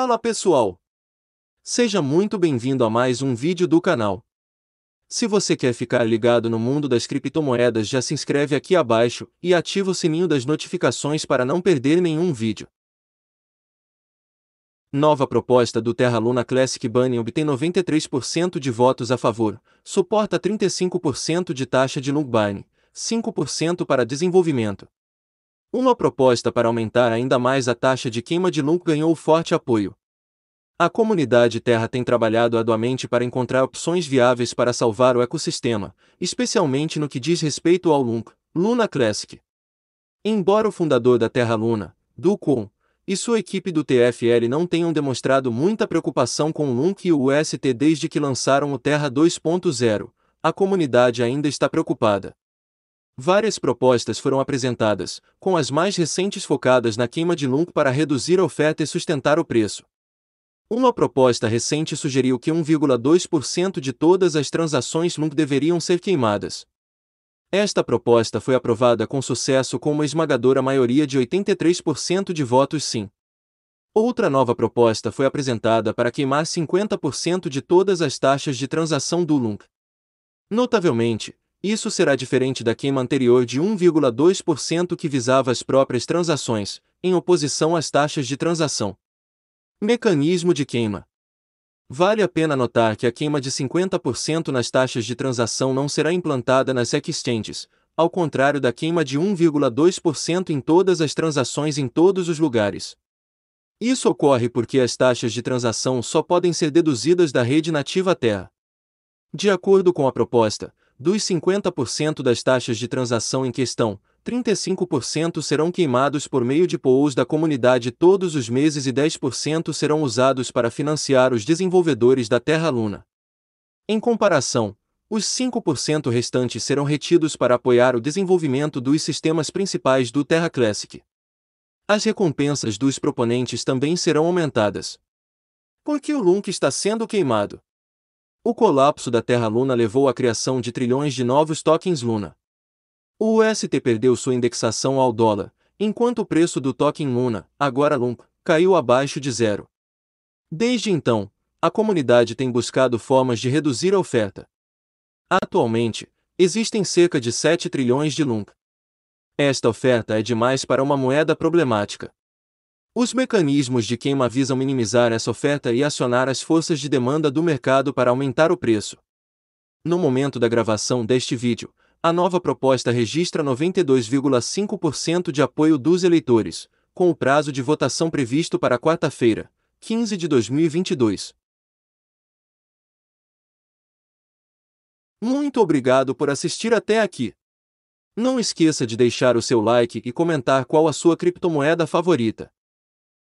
Fala pessoal! Seja muito bem-vindo a mais um vídeo do canal. Se você quer ficar ligado no mundo das criptomoedas já se inscreve aqui abaixo e ativa o sininho das notificações para não perder nenhum vídeo. Nova proposta do Terra Luna Classic Bunny obtém 93% de votos a favor, suporta 35% de taxa de Nugbine, 5% para desenvolvimento, uma proposta para aumentar ainda mais a taxa de queima de núcleo ganhou forte apoio. A comunidade Terra tem trabalhado arduamente para encontrar opções viáveis para salvar o ecossistema, especialmente no que diz respeito ao LUNC, Luna Classic. Embora o fundador da Terra Luna, Ducon, e sua equipe do TFL não tenham demonstrado muita preocupação com o LUNC e o UST desde que lançaram o Terra 2.0, a comunidade ainda está preocupada. Várias propostas foram apresentadas, com as mais recentes focadas na queima de LUNC para reduzir a oferta e sustentar o preço. Uma proposta recente sugeriu que 1,2% de todas as transações LUNC deveriam ser queimadas. Esta proposta foi aprovada com sucesso com uma esmagadora maioria de 83% de votos sim. Outra nova proposta foi apresentada para queimar 50% de todas as taxas de transação do LUNC. Notavelmente, isso será diferente da queima anterior de 1,2% que visava as próprias transações, em oposição às taxas de transação. Mecanismo de queima. Vale a pena notar que a queima de 50% nas taxas de transação não será implantada nas exchanges, ao contrário da queima de 1,2% em todas as transações em todos os lugares. Isso ocorre porque as taxas de transação só podem ser deduzidas da rede nativa Terra. De acordo com a proposta, dos 50% das taxas de transação em questão, 35% serão queimados por meio de POUs da comunidade todos os meses e 10% serão usados para financiar os desenvolvedores da Terra Luna. Em comparação, os 5% restantes serão retidos para apoiar o desenvolvimento dos sistemas principais do Terra Classic. As recompensas dos proponentes também serão aumentadas. Por que o LUNC está sendo queimado? O colapso da Terra Luna levou à criação de trilhões de novos tokens Luna. O UST perdeu sua indexação ao dólar, enquanto o preço do token Luna, agora LUMP, caiu abaixo de zero. Desde então, a comunidade tem buscado formas de reduzir a oferta. Atualmente, existem cerca de 7 trilhões de LUMP. Esta oferta é demais para uma moeda problemática. Os mecanismos de queima visam minimizar essa oferta e acionar as forças de demanda do mercado para aumentar o preço. No momento da gravação deste vídeo, a nova proposta registra 92,5% de apoio dos eleitores, com o prazo de votação previsto para quarta-feira, 15 de 2022. Muito obrigado por assistir até aqui. Não esqueça de deixar o seu like e comentar qual a sua criptomoeda favorita.